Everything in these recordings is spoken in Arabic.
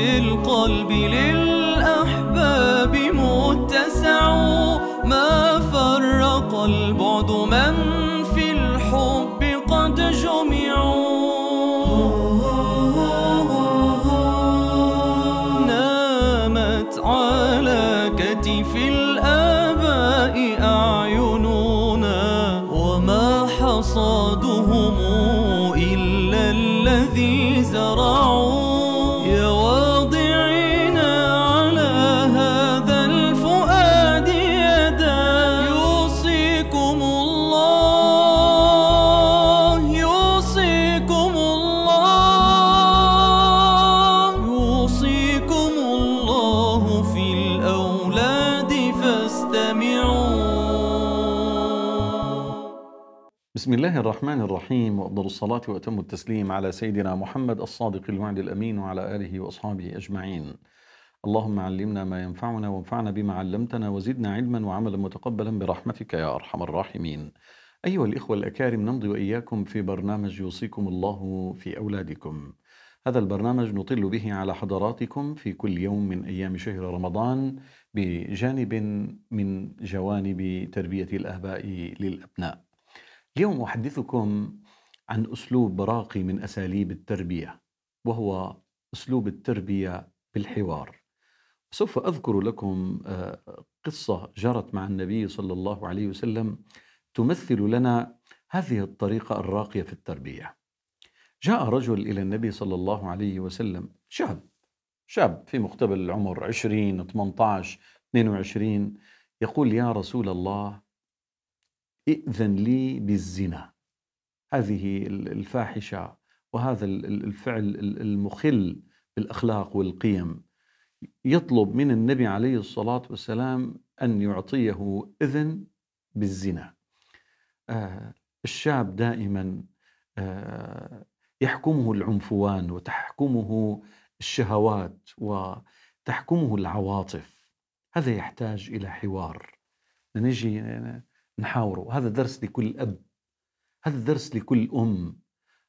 القلب لله بسم الله الرحمن الرحيم وأفضل الصلاة وأتم التسليم على سيدنا محمد الصادق الوعد الأمين وعلى آله وأصحابه أجمعين اللهم علمنا ما ينفعنا وانفعنا بما علمتنا وزدنا علما وعملا متقبلا برحمتك يا أرحم الراحمين أيها الإخوة الأكارم نمضي وإياكم في برنامج يوصيكم الله في أولادكم هذا البرنامج نطل به على حضراتكم في كل يوم من أيام شهر رمضان بجانب من جوانب تربية الآباء للأبناء اليوم احدثكم عن اسلوب راقي من اساليب التربيه وهو اسلوب التربيه بالحوار سوف اذكر لكم آه، قصه جرت مع النبي صلى الله عليه وسلم تمثل لنا هذه الطريقه الراقيه في التربيه جاء رجل الى النبي صلى الله عليه وسلم شاب شاب في مقتبل العمر 20 18 22 يقول يا رسول الله ائذن لي بالزنا هذه الفاحشه وهذا الفعل المخل بالاخلاق والقيم يطلب من النبي عليه الصلاه والسلام ان يعطيه اذن بالزنا آه، الشاب دائما آه، يحكمه العنفوان وتحكمه الشهوات وتحكمه العواطف هذا يحتاج الى حوار نجي نحاوره هذا درس لكل أب هذا درس لكل أم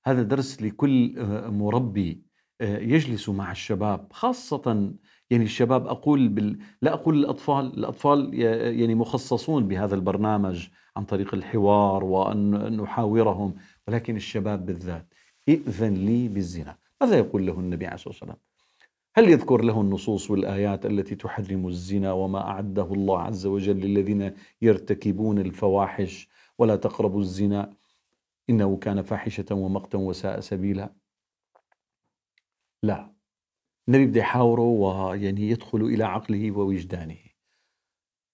هذا درس لكل آه، مربي آه، يجلس مع الشباب خاصة يعني الشباب أقول بال... لا أقول الأطفال الأطفال يعني مخصصون بهذا البرنامج عن طريق الحوار وأن نحاورهم ولكن الشباب بالذات ائذن لي بالزنا ماذا يقول له النبي عليه الصلاة والسلام هل يذكر له النصوص والايات التي تحرم الزنا وما اعده الله عز وجل للذين يرتكبون الفواحش ولا تقربوا الزنا انه كان فاحشه ومقتا وساء سبيلا؟ لا النبي بده يحاوره ويعني يدخل الى عقله ووجدانه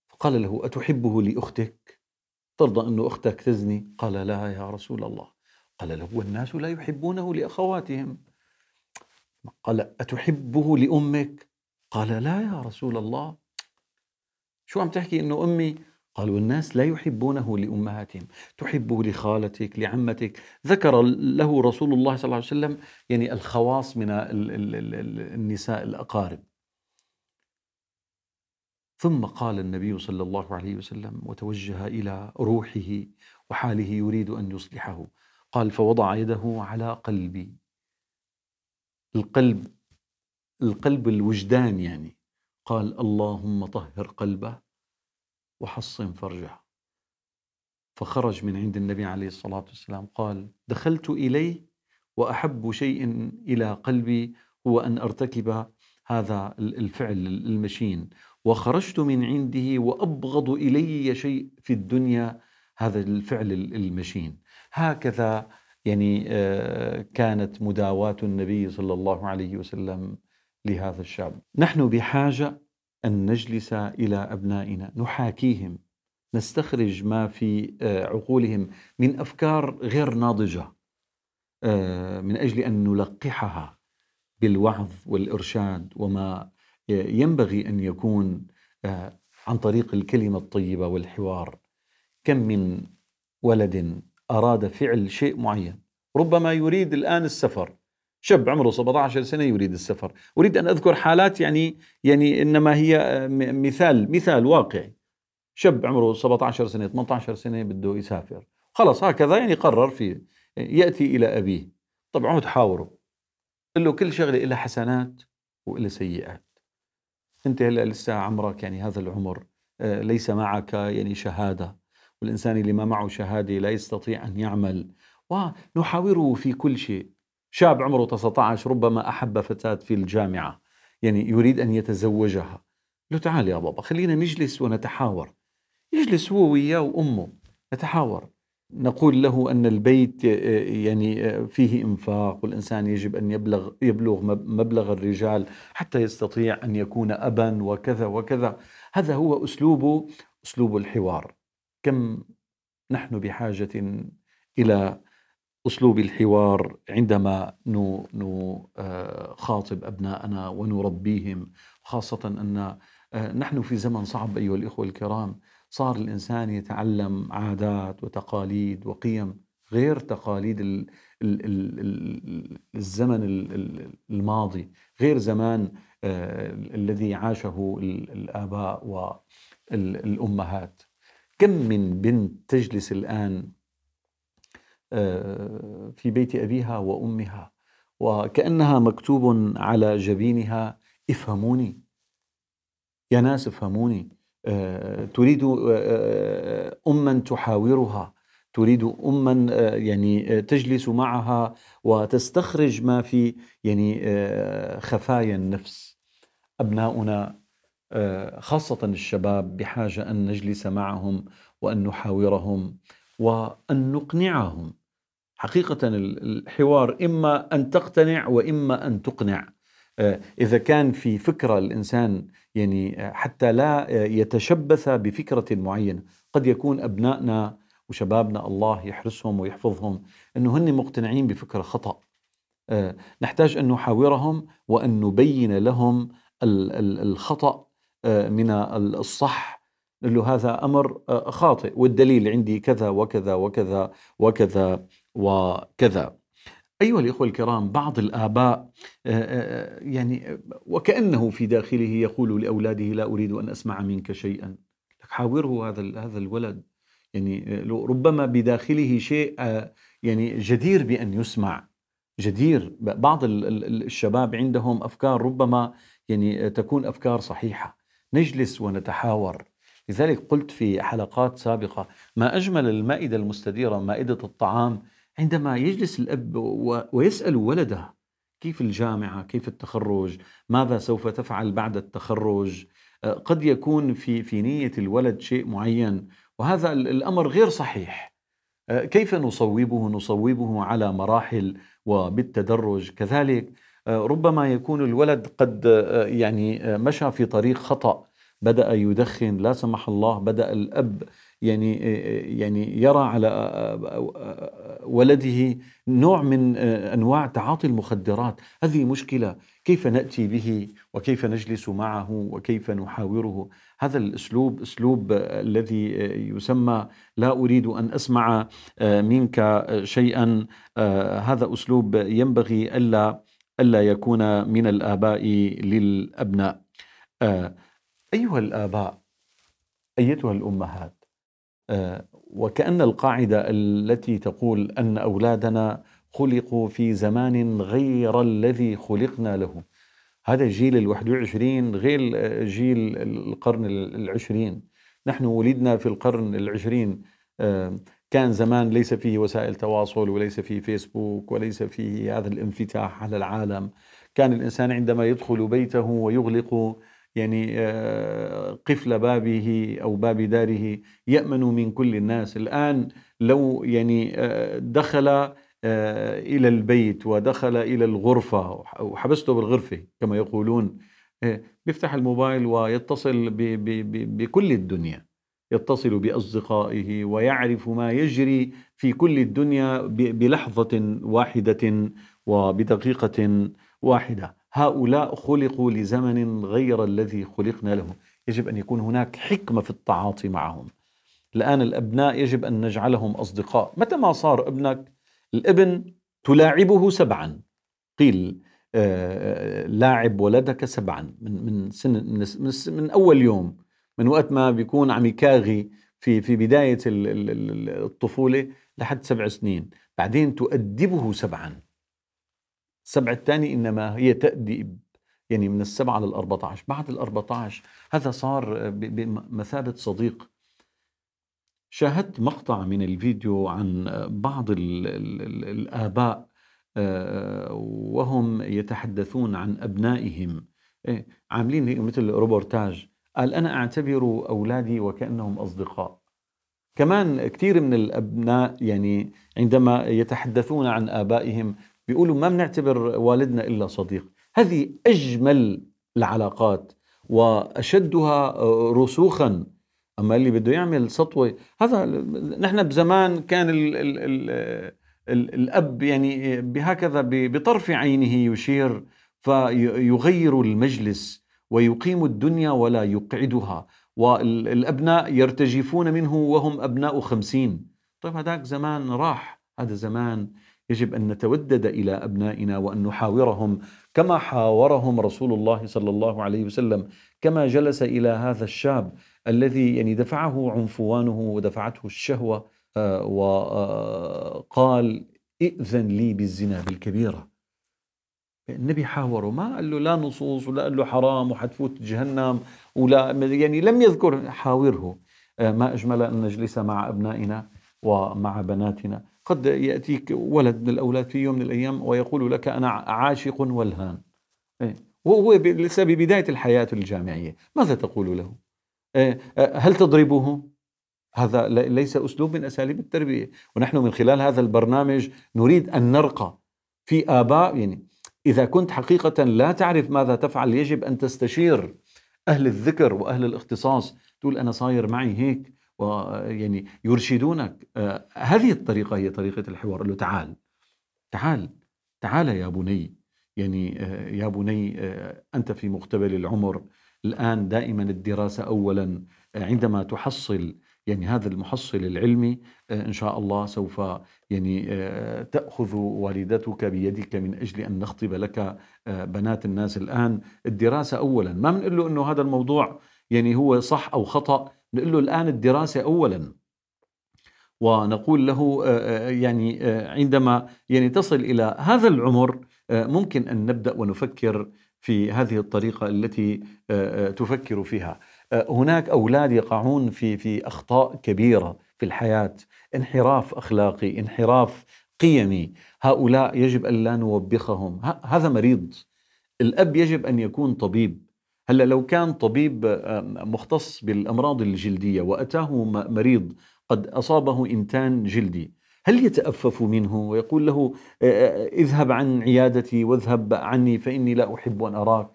فقال له اتحبه لاختك؟ ترضى انه اختك تزني؟ قال لا يا رسول الله قال له والناس لا يحبونه لاخواتهم قال أتحبه لأمك قال لا يا رسول الله شو عم تحكي إنه أمي قال والناس لا يحبونه لأمهاتهم تحبه لخالتك لعمتك ذكر له رسول الله صلى الله عليه وسلم يعني الخواص من النساء الأقارب ثم قال النبي صلى الله عليه وسلم وتوجه الى روحه وحاله يريد ان يصلحه قال فوضع يده على قلبي القلب القلب الوجدان يعني قال اللهم طهر قلبه وحصن فرجه فخرج من عند النبي عليه الصلاة والسلام قال دخلت إليه وأحب شيء إلى قلبي هو أن أرتكب هذا الفعل المشين وخرجت من عنده وأبغض إلي شيء في الدنيا هذا الفعل المشين هكذا يعني آه، كانت مداواة النبي صلى الله عليه وسلم لهذا الشاب نحن بحاجة أن نجلس إلى أبنائنا نحاكيهم نستخرج ما في آه، عقولهم من أفكار غير ناضجة آه، من أجل أن نلقحها بالوعظ والإرشاد وما ينبغي أن يكون عن طريق الكلمة الطيبة والحوار كم من ولد أراد فعل شيء معين ربما يريد الآن السفر شاب عمره 17 سنة يريد السفر أريد أن أذكر حالات يعني يعني إنما هي آه، مثال مثال واقعي شاب عمره 17 سنة 18 سنة بده يسافر خلص هكذا يعني قرر في يأتي إلى أبيه طبعا تحاوره قال قل له كل شغلة إلها حسنات وإلها سيئات أنت هلأ لسه عمرك يعني هذا العمر آه، ليس معك يعني شهادة والإنسان اللي ما معه شهادة لا يستطيع أن يعمل ونحاوره في كل شيء شاب عمره 19 ربما أحب فتاة في الجامعة يعني يريد أن يتزوجها له تعال يا بابا خلينا نجلس ونتحاور يجلس هو وياه وأمه نتحاور نقول له أن البيت آه، يعني آه، فيه إنفاق والإنسان يجب أن يبلغ, يبلغ مبلغ الرجال حتى يستطيع أن يكون أبا وكذا وكذا هذا هو أسلوبه أسلوب الحوار كم نحن بحاجه الى اسلوب الحوار عندما نخاطب آه، أبناءنا ونربيهم خاصه ان آه، نحن في زمن صعب ايها الاخوه الكرام صار الانسان يتعلم عادات وتقاليد وقيم غير تقاليد الزمن الماضي غير زمان آه، الذي عاشه الاباء والامهات كم من بنت تجلس الآن آه، في بيت أبيها وأمها وكأنها مكتوب على جبينها افهموني يا ناس افهموني آه، تريد آه، أما تحاورها تريد أما يعني تجلس معها وتستخرج ما في يعني خفايا النفس أبناؤنا آه، خاصة الشباب بحاجة أن نجلس معهم وأن نحاورهم وأن نقنعهم حقيقة الحوار إما أن تقتنع وإما أن تقنع آه، إذا كان في فكرة الإنسان يعني حتى لا يتشبث بفكرة معينة قد يكون أبنائنا وشبابنا الله يحرسهم ويحفظهم أنه هن مقتنعين بفكرة خطأ آه، نحتاج أن نحاورهم وأن نبين لهم الخطأ آه، من الصح له هذا امر آه، خاطئ والدليل عندي كذا وكذا وكذا وكذا وكذا ايها الاخوه الكرام بعض الاباء آه، يعني وكانه في داخله يقول لاولاده لا اريد ان اسمع منك شيئا حاوره هذا هذا الولد يعني ربما بداخله شيء يعني جدير بان يسمع جدير بعض الشباب عندهم افكار ربما يعني تكون افكار صحيحه نجلس ونتحاور لذلك قلت في حلقات سابقة ما أجمل المائدة المستديرة مائدة الطعام عندما يجلس الأب ويسأل ولده كيف الجامعة كيف التخرج ماذا سوف تفعل بعد التخرج آه، قد يكون في في نية الولد شيء معين وهذا الأمر غير صحيح آه، كيف نصوبه نصوبه على مراحل وبالتدرج كذلك آه، ربما يكون الولد قد آه، يعني آه، مشى في طريق خطأ بدأ يدخن لا سمح الله بدأ الأب يعني يعني يرى على ولده نوع من انواع تعاطي المخدرات، هذه مشكله، كيف ناتي به وكيف نجلس معه وكيف نحاوره؟ هذا الاسلوب اسلوب الذي يسمى لا اريد ان اسمع منك شيئا، هذا اسلوب ينبغي الا ألا يكون من الآباء للأبناء آه، أيها الآباء أيتها الأمهات آه، وكأن القاعدة التي تقول أن أولادنا خلقوا في زمان غير الذي خلقنا له هذا الجيل الواحد وعشرين غير جيل القرن العشرين نحن ولدنا في القرن العشرين آه كان زمان ليس فيه وسائل تواصل وليس فيه فيسبوك وليس فيه هذا الانفتاح على العالم كان الإنسان عندما يدخل بيته ويغلق يعني آه، قفل بابه أو باب داره يأمن من كل الناس الآن لو يعني آه، دخل آه، إلى البيت ودخل إلى الغرفة وحبسته بالغرفة كما يقولون بيفتح الموبايل ويتصل بكل الدنيا يتصل باصدقائه ويعرف ما يجري في كل الدنيا بلحظه واحده وبدقيقه واحده هؤلاء خلقوا لزمن غير الذي خلقنا له يجب ان يكون هناك حكمه في التعاطي معهم الان الابناء يجب ان نجعلهم اصدقاء متى ما صار ابنك الابن تلاعبه سبعا قيل آه، آه، لاعب ولدك سبعا من من سن من, من اول يوم من وقت ما بيكون عم يكاغي في في بدايه الطفوله لحد سبع سنين بعدين تؤدبه سبعا السبع الثاني انما هي تاديب يعني من السبعه لل 14 بعد ال 14 هذا صار بمثابه صديق شاهدت مقطع من الفيديو عن بعض الـ الـ الـ الآباء آه، وهم يتحدثون عن أبنائهم إيه، عاملين مثل روبورتاج قال أنا أعتبر أولادي وكأنهم أصدقاء كمان كثير من الأبناء يعني عندما يتحدثون عن آبائهم بيقولوا ما بنعتبر والدنا إلا صديق هذه أجمل العلاقات وأشدها رسوخا أما اللي بده يعمل سطوة هذا نحن بزمان كان الـ الـ الـ الأب يعني بهكذا بطرف عينه يشير فيغير المجلس ويقيم الدنيا ولا يقعدها والأبناء يرتجفون منه وهم أبناء خمسين طيب هذاك زمان راح هذا زمان يجب أن نتودد إلى أبنائنا وأن نحاورهم كما حاورهم رسول الله صلى الله عليه وسلم كما جلس إلى هذا الشاب الذي يعني دفعه عنفوانه ودفعته الشهوة آه، وقال ائذن لي بالزنا بالكبيره النبي حاوره ما قال له لا نصوص ولا قال له حرام وحتفوت جهنم ولا يعني لم يذكر حاوره آه، ما أجمل أن نجلس مع أبنائنا ومع بناتنا قد يأتيك ولد من الأولاد في يوم من الأيام ويقول لك أنا عاشق والهان إيه، وهو لسه ببداية الحياة الجامعية ماذا تقول له؟ إيه، آه، هل تضربه؟ هذا ليس أسلوب من أساليب التربية ونحن من خلال هذا البرنامج نريد أن نرقى في آباء يعني إذا كنت حقيقة لا تعرف ماذا تفعل يجب أن تستشير أهل الذكر وأهل الاختصاص تقول أنا صاير معي هيك ويعني يرشدونك آه، هذه الطريقة هي طريقة الحوار له تعال تعال تعال يا بني يعني آه، يا بني آه، أنت في مقتبل العمر الآن دائما الدراسة أولا عندما تحصل يعني هذا المحصل العلمي آه، إن شاء الله سوف يعني آه، تأخذ والدتك بيدك من أجل أن نخطب لك آه، بنات الناس الآن الدراسة أولا ما بنقول له أنه هذا الموضوع يعني هو صح أو خطأ بنقول له الآن الدراسة أولا ونقول له يعني عندما يعني تصل إلى هذا العمر ممكن أن نبدأ ونفكر في هذه الطريقة التي تفكر فيها آه، هناك اولاد يقعون في في اخطاء كبيره في الحياه انحراف اخلاقي انحراف قيمي هؤلاء يجب ان لا نوبخهم هذا مريض الاب يجب ان يكون طبيب هلا لو كان طبيب آه، مختص بالامراض الجلديه واتاه مريض قد اصابه انتان جلدي هل يتأفف منه ويقول له آه، اذهب عن عيادتي واذهب عني فإني لا أحب أن أراك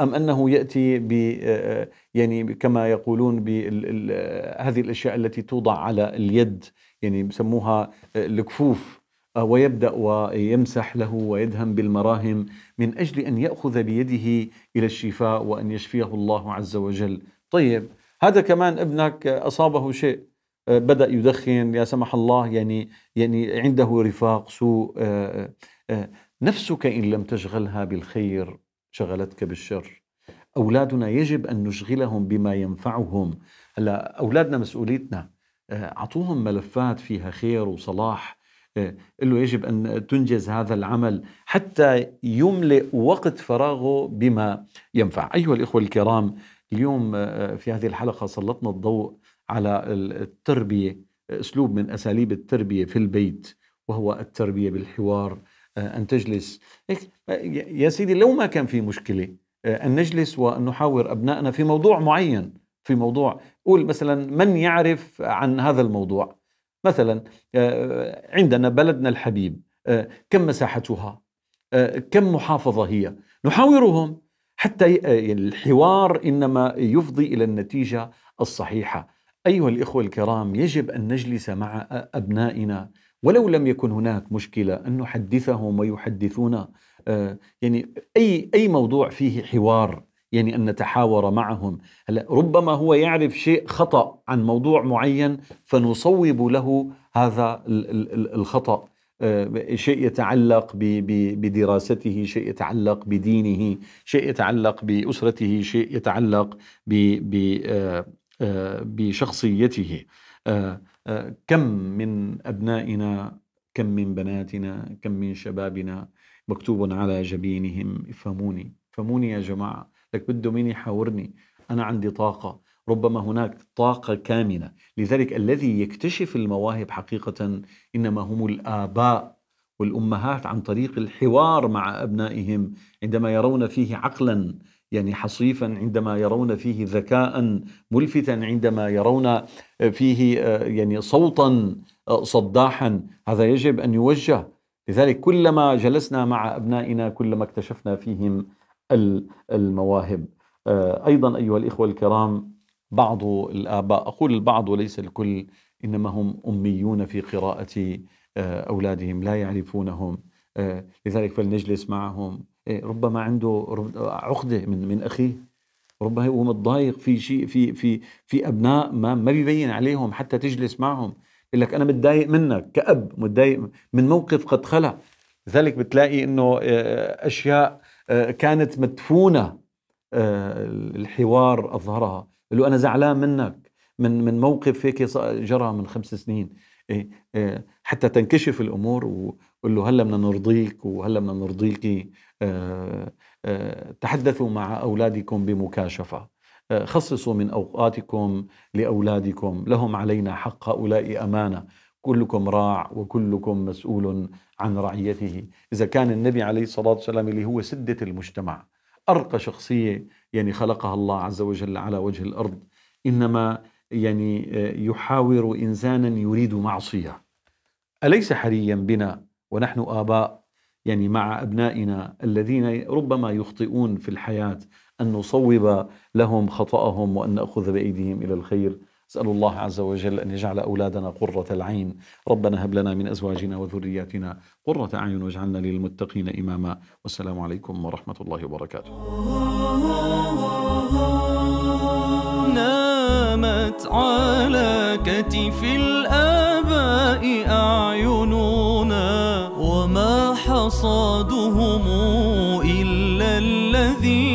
ام انه ياتي ب آه، آه، يعني كما يقولون بهذه آه، الاشياء التي توضع على اليد يعني يسموها الكفوف ويبدا ويمسح له ويدهم بالمراهم من اجل ان ياخذ بيده الى الشفاء وان يشفيه الله عز وجل. طيب هذا كمان ابنك اصابه شيء بدا يدخن يا سمح الله يعني يعني عنده رفاق سوء نفسك ان لم تشغلها بالخير شغلتك بالشر أولادنا يجب أن نشغلهم بما ينفعهم هلا أولادنا مسؤوليتنا آه، أعطوهم ملفات فيها خير وصلاح له آه، يجب أن تنجز هذا العمل حتى يملئ وقت فراغه بما ينفع أيها الإخوة الكرام اليوم آه، في هذه الحلقة سلطنا الضوء على التربية أسلوب من أساليب التربية في البيت وهو التربية بالحوار آه، أن تجلس يا سيدي لو ما كان في مشكلة آه، أن نجلس وأن نحاور أبنائنا في موضوع معين في موضوع قول مثلا من يعرف عن هذا الموضوع مثلا آه، عندنا بلدنا الحبيب كم مساحتها كم محافظة هي نحاورهم حتى الحوار إنما يفضي إلى النتيجة الصحيحة أيها الإخوة الكرام يجب أن نجلس مع أبنائنا ولو لم يكن هناك مشكلة أن نحدثهم ويحدثونا آه، يعني أي أي موضوع فيه حوار يعني أن نتحاور معهم هلا ربما هو يعرف شيء خطأ عن موضوع معين فنصوب له هذا الخطأ آه، شيء يتعلق بدراسته شيء يتعلق بدينه شيء يتعلق بأسرته شيء يتعلق ب آه، آه، بشخصيته آه، آه، كم من أبنائنا كم من بناتنا كم من شبابنا مكتوب على جبينهم افهموني افهموني يا جماعة لك بده مين يحاورني أنا عندي طاقة ربما هناك طاقة كامنة لذلك الذي يكتشف المواهب حقيقة إنما هم الآباء والأمهات عن طريق الحوار مع أبنائهم عندما يرون فيه عقلا يعني حصيفا عندما يرون فيه ذكاء ملفتا عندما يرون آه، فيه آه، يعني صوتا آه، صداحا هذا يجب ان يوجه لذلك كلما جلسنا مع ابنائنا كلما اكتشفنا فيهم المواهب ايضا ايها الاخوه الكرام بعض الاباء اقول البعض وليس الكل انما هم اميون في قراءه اولادهم لا يعرفونهم لذلك فلنجلس معهم إيه، ربما عنده عقده من من اخيه ربما هو متضايق في شيء في في في ابناء ما ما بيبين عليهم حتى تجلس معهم يقول لك انا متضايق منك كاب متضايق من موقف قد خلى لذلك بتلاقي انه آه، اشياء آه، كانت مدفونه آه، الحوار اظهرها له انا زعلان منك من من موقف هيك جرى من خمس سنين إيه، حتى تنكشف الامور قل له هلا بدنا نرضيك وهلا بدنا نرضيكي تحدثوا مع أولادكم بمكاشفة خصصوا من أوقاتكم لأولادكم لهم علينا حق هؤلاء أمانة كلكم راع وكلكم مسؤول عن رعيته إذا كان النبي عليه الصلاة والسلام اللي هو سدة المجتمع أرقى شخصية يعني خلقها الله عز وجل على وجه الأرض إنما يعني يحاور إنسانا يريد معصية أليس حريا بنا ونحن آباء يعني مع أبنائنا الذين ربما يخطئون في الحياة أن نصوب لهم خطأهم وأن نأخذ بأيديهم إلى الخير أسأل الله عز وجل أن يجعل أولادنا قرة العين ربنا هب لنا من أزواجنا وذرياتنا قرة أعين واجعلنا للمتقين إماما والسلام عليكم ورحمة الله وبركاته نامت على كتف الآباء أعين قصادهم إلا الذين